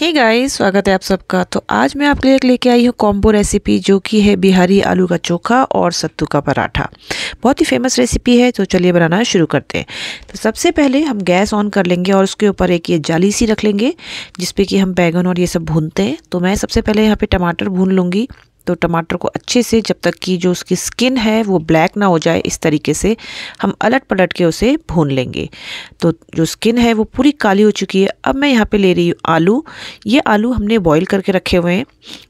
hey guys स्वागत है आप सबका तो आज मैं आपके लिए लेके आई हूँ कॉम्बो रेसिपी जो कि है बिहारी आलू का चोखा और सत्तू का पराठा बहुत ही फेमस रेसिपी है तो चलिए बनाना शुरू करते हैं तो सबसे पहले हम गैस ऑन कर लेंगे और उसके ऊपर एक ये जाली सी रख लेंगे जिसपे कि हम बैगन और ये सब भूनते हैं तो मैं सबसे पहले यहाँ पर टमाटर भून लूँगी तो टमाटर को अच्छे से जब तक कि जो उसकी स्किन है वो ब्लैक ना हो जाए इस तरीके से हम अलट पलट के उसे भून लेंगे तो जो स्किन है वो पूरी काली हो चुकी है अब मैं यहाँ पे ले रही हूँ आलू ये आलू हमने बॉईल करके रखे हुए हैं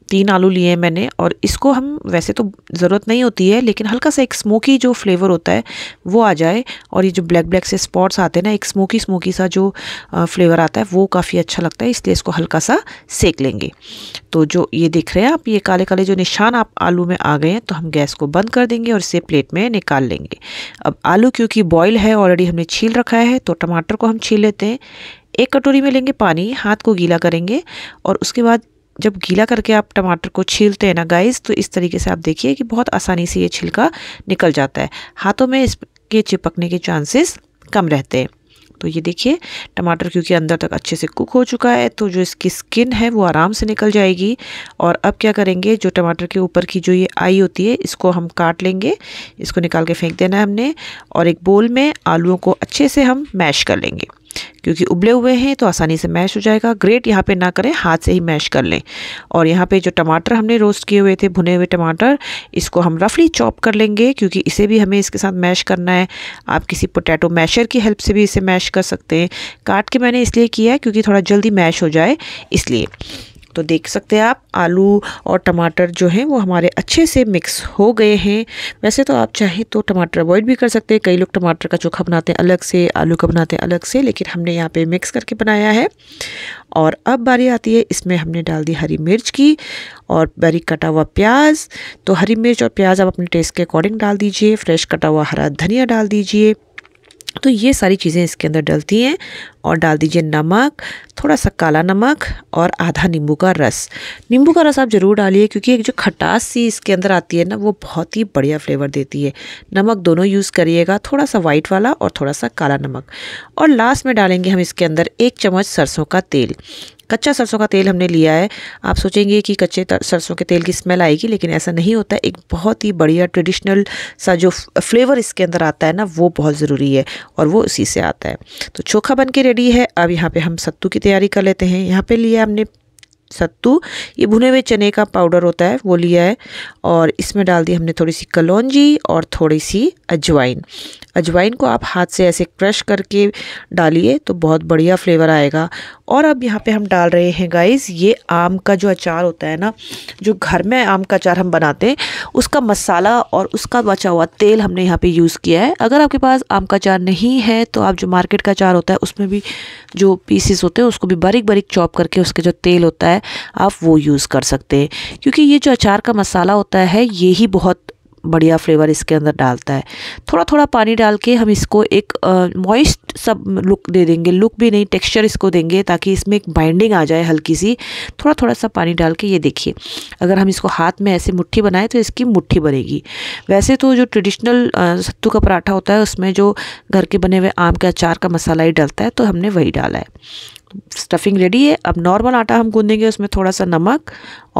तीन आलू लिए हैं मैंने और इसको हम वैसे तो ज़रूरत नहीं होती है लेकिन हल्का सा एक स्मोकी जो फ्लेवर होता है वो आ जाए और ये जो ब्लैक ब्लैक से स्पॉट्स आते हैं ना एक स्मोकी स्मोकी सा जो फ्लेवर आता है वो काफ़ी अच्छा लगता है इसलिए इसको हल्का सा सेक लेंगे तो जो ये देख रहे हैं आप ये काले काले जो निशान आप आलू में आ गए हैं तो हम गैस को बंद कर देंगे और इसे प्लेट में निकाल लेंगे अब आलू क्योंकि बॉयल है ऑलरेडी हमने छील रखा है तो टमाटर को हम छील लेते हैं एक कटोरी में लेंगे पानी हाथ को गीला करेंगे और उसके बाद जब गीला करके आप टमाटर को छीलते हैं ना गाइस तो इस तरीके से आप देखिए कि बहुत आसानी से ये छिलका निकल जाता है हाथों में इसके चिपकने के चांसेस कम रहते हैं तो ये देखिए टमाटर क्योंकि अंदर तक अच्छे से कुक हो चुका है तो जो इसकी स्किन है वो आराम से निकल जाएगी और अब क्या करेंगे जो टमाटर के ऊपर की जो ये आई होती है इसको हम काट लेंगे इसको निकाल के फेंक देना है हमने और एक बोल में आलूओं को अच्छे से हम मैश कर लेंगे क्योंकि उबले हुए हैं तो आसानी से मैश हो जाएगा ग्रेट यहाँ पे ना करें हाथ से ही मैश कर लें और यहाँ पे जो टमाटर हमने रोस्ट किए हुए थे भुने हुए टमाटर इसको हम रफली चॉप कर लेंगे क्योंकि इसे भी हमें इसके साथ मैश करना है आप किसी पोटैटो मैशर की हेल्प से भी इसे मैश कर सकते हैं काट के मैंने इसलिए किया है क्योंकि थोड़ा जल्दी मैश हो जाए इसलिए तो देख सकते हैं आप आलू और टमाटर जो हैं वो हमारे अच्छे से मिक्स हो गए हैं वैसे तो आप चाहें तो टमाटर अवॉइड भी कर सकते हैं कई लोग टमाटर का चोखा बनाते हैं अलग से आलू का बनाते हैं अलग से लेकिन हमने यहाँ पे मिक्स करके बनाया है और अब बारी आती है इसमें हमने डाल दी हरी मिर्च की और बारीक कटा हुआ प्याज तो हरी मिर्च और प्याज आप अपने टेस्ट के अकॉर्डिंग डाल दीजिए फ्रेश कटा हुआ हरा धनिया डाल दीजिए तो ये सारी चीज़ें इसके अंदर डलती हैं और डाल दीजिए नमक थोड़ा सा काला नमक और आधा नींबू का रस नींबू का रस आप ज़रूर डालिए क्योंकि एक जो खटास सी इसके अंदर आती है ना वो बहुत ही बढ़िया फ्लेवर देती है नमक दोनों यूज़ करिएगा थोड़ा सा वाइट वाला और थोड़ा सा काला नमक और लास्ट में डालेंगे हम इसके अंदर एक चम्मच सरसों का तेल कच्चा सरसों का तेल हमने लिया है आप सोचेंगे कि कच्चे सरसों के तेल की स्मेल आएगी लेकिन ऐसा नहीं होता एक बहुत ही बढ़िया ट्रेडिशनल सा जो फ्लेवर इसके अंदर आता है ना वो बहुत ज़रूरी है और वो उसी से आता है तो चोखा बन के रेडी है अब यहाँ पर हम सत्तू की तैयारी कर लेते हैं यहाँ पर लिया हमने सत्तू ये भुने हुए चने का पाउडर होता है वो लिया है और इसमें डाल दी हमने थोड़ी सी कलौजी और थोड़ी सी अजवाइन अजवाइन को आप हाथ से ऐसे क्रश करके डालिए तो बहुत बढ़िया फ्लेवर आएगा और अब यहाँ पे हम डाल रहे हैं गाइस ये आम का जो अचार होता है ना जो घर में आम का अचार हम बनाते हैं उसका मसाला और उसका बचा हुआ तेल हमने यहाँ पे यूज़ किया है अगर आपके पास आम का अचार नहीं है तो आप जो मार्केट का अचार होता है उसमें भी जो पीसेस होते हैं उसको भी बारीक बारीक चॉप करके उसके जो तेल होता है आप वो यूज़ कर सकते हैं क्योंकि ये जो अचार का मसाला होता है ये बहुत बढ़िया फ्लेवर इसके अंदर डालता है थोड़ा थोड़ा पानी डाल के हम इसको एक मॉइस्ट सब लुक दे देंगे लुक भी नहीं टेक्सचर इसको देंगे ताकि इसमें एक बाइंडिंग आ जाए हल्की सी थोड़ा थोड़ा सा पानी डाल के ये देखिए अगर हम इसको हाथ में ऐसे मुट्ठी बनाएं तो इसकी मुट्ठी बनेगी वैसे तो जो ट्रेडिशनल सत्तू का पराठा होता है उसमें जो घर के बने हुए आम के अचार का मसाला ही डलता है तो हमने वही डाला है स्टफिंग रेडी है अब नॉर्मल आटा हम गूंदेंगे उसमें थोड़ा सा नमक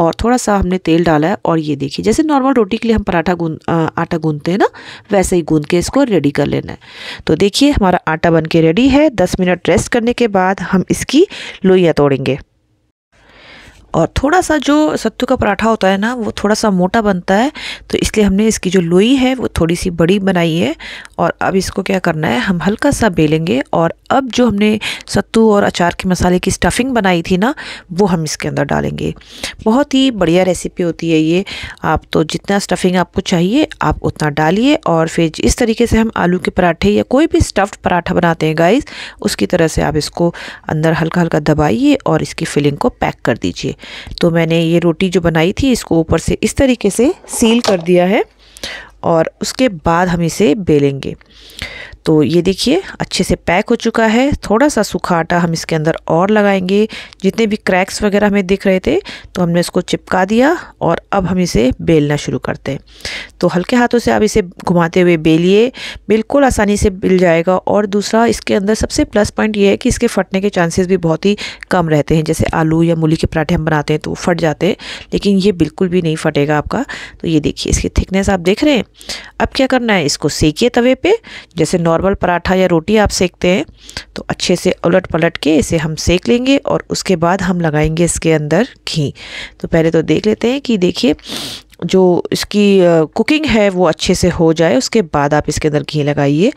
और थोड़ा सा हमने तेल डाला है और ये देखिए जैसे नॉर्मल रोटी के लिए हम पराठा गूंद आटा गूंदते हैं ना वैसे ही गूंद के इसको रेडी कर लेना है तो देखिए हमारा आटा बन के रेडी है दस मिनट रेस्ट करने के बाद हम इसकी लोइयाँ तोड़ेंगे और थोड़ा सा जो सत्तू का पराठा होता है ना वो थोड़ा सा मोटा बनता है तो इसलिए हमने इसकी जो लोई है वो थोड़ी सी बड़ी बनाई है और अब इसको क्या करना है हम हल्का सा बेलेंगे और अब जो हमने सत्तू और अचार के मसाले की स्टफिंग बनाई थी ना वो हम इसके अंदर डालेंगे बहुत ही बढ़िया रेसिपी होती है ये आप तो जितना स्टफिंग आपको चाहिए आप उतना डालिए और फिर इस तरीके से हम आलू के पराठे या कोई भी स्टफ्ड पराठा बनाते हैं गाइस उसकी तरह से आप इसको अंदर हल्का हल्का दबाइए और इसकी फिलिंग को पैक कर दीजिए तो मैंने ये रोटी जो बनाई थी इसको ऊपर से इस तरीके से सील कर दिया है और उसके बाद हम इसे बेलेंगे तो ये देखिए अच्छे से पैक हो चुका है थोड़ा सा सूखा आटा हम इसके अंदर और लगाएंगे जितने भी क्रैक्स वगैरह हमें दिख रहे थे तो हमने इसको चिपका दिया और अब हम इसे बेलना शुरू करते हैं तो हल्के हाथों से आप इसे घुमाते हुए बेलिए बिल्कुल आसानी से मिल जाएगा और दूसरा इसके अंदर सबसे प्लस पॉइंट ये है कि इसके फटने के चांसेस भी बहुत ही कम रहते हैं जैसे आलू या मूली के पराठे हम बनाते हैं तो फट जाते हैं लेकिन ये बिल्कुल भी नहीं फटेगा आपका तो ये देखिए इसकी थिकनेस आप देख रहे हैं अब क्या करना है इसको सेकिए तवे पर जैसे नॉर्मल नॉर्मल पराठा या रोटी आप सेकते हैं तो अच्छे से उलट पलट के इसे हम सेक लेंगे और उसके बाद हम लगाएंगे इसके अंदर घी तो पहले तो देख लेते हैं कि देखिए जो इसकी कुकिंग है वो अच्छे से हो जाए उसके बाद आप इसके अंदर घी लगाइए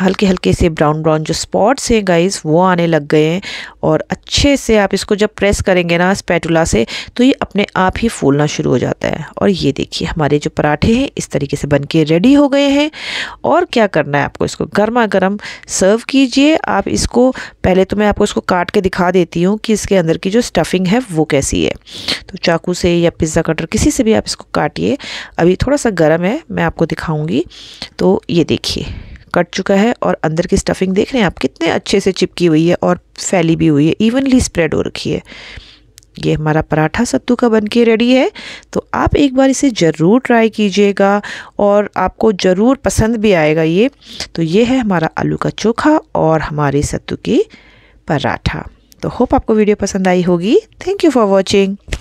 हल्के हल्के से ब्राउन ब्राउन जो स्पॉट्स हैं गाइस वो आने लग गए हैं और अच्छे से आप इसको जब प्रेस करेंगे ना स्पैटुला से तो ये अपने आप ही फूलना शुरू हो जाता है और ये देखिए हमारे जो पराठे हैं इस तरीके से बन के रेडी हो गए हैं और क्या करना है आपको इसको गर्मा गर्म सर्व कीजिए आप इसको पहले तो मैं आपको इसको काट के दिखा देती हूँ कि इसके अंदर की जो स्टफिंग है वो कैसी है तो चाकू से या पिज़्ज़ा कटर किसी से भी आप इसको काटिए अभी थोड़ा सा गर्म है मैं आपको दिखाऊँगी तो ये देखिए कट चुका है और अंदर की स्टफिंग देख रहे हैं आप कितने अच्छे से चिपकी हुई है और फैली भी हुई है इवनली स्प्रेड हो रखी है ये हमारा पराठा सत्तू का बन के रेडी है तो आप एक बार इसे ज़रूर ट्राई कीजिएगा और आपको ज़रूर पसंद भी आएगा ये तो ये है हमारा आलू का चोखा और हमारे सत्तू की पराठा तो होप आपको वीडियो पसंद आई होगी थैंक यू फॉर वॉचिंग